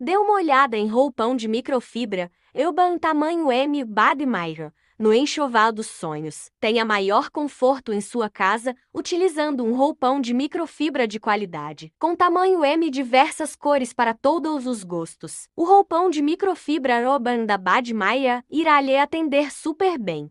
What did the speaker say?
Dê uma olhada em roupão de microfibra, Euban tamanho M Badmeier, no enxoval dos sonhos. Tenha maior conforto em sua casa utilizando um roupão de microfibra de qualidade, com tamanho M e diversas cores para todos os gostos. O roupão de microfibra Euban da Badmaia irá lhe atender super bem.